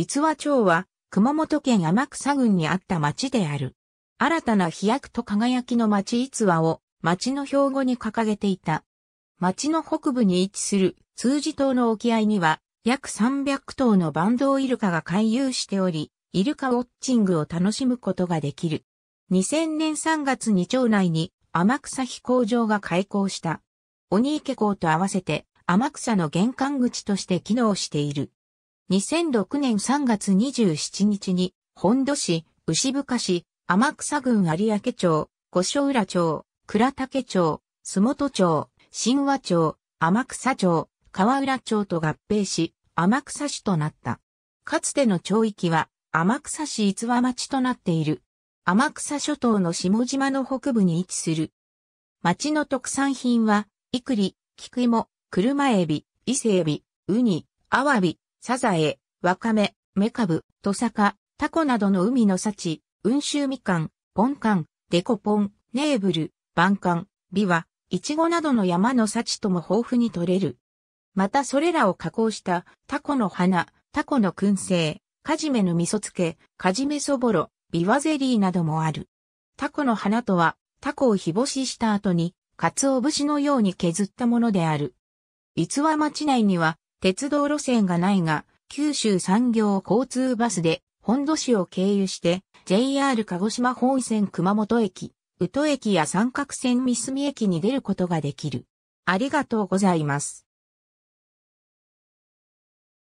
逸話町は熊本県天草郡にあった町である。新たな飛躍と輝きの町逸話を町の標語に掲げていた。町の北部に位置する通じ島の沖合には約300頭のバンドウイルカが回遊しており、イルカウォッチングを楽しむことができる。2000年3月に町内に天草飛行場が開港した。鬼池港と合わせて天草の玄関口として機能している。2006年3月27日に、本土市、牛深市、天草郡有明町、五所浦町、倉竹町、洲本町、新和町、天草町、川浦町と合併し、天草市となった。かつての町域は、天草市逸話町となっている。天草諸島の下島の北部に位置する。町の特産品は、クイモ、菊芋、車エビ、伊勢エビ、ウニ、アワビ、サザエ、ワカメ、メカブ、トサカ、タコなどの海の幸、温州みかん、ポンカン、デコポン、ネーブル、バンカン、ビワ、イチゴなどの山の幸とも豊富に採れる。またそれらを加工したタコの花、タコの燻製、カジメの味噌漬け、カジメそぼろ、ビワゼリーなどもある。タコの花とは、タコを日干しした後に、鰹節のように削ったものである。逸話町内には、鉄道路線がないが、九州産業交通バスで本土市を経由して JR 鹿児島本線熊本駅、宇都駅や三角線三隅駅に出ることができる。ありがとうございます。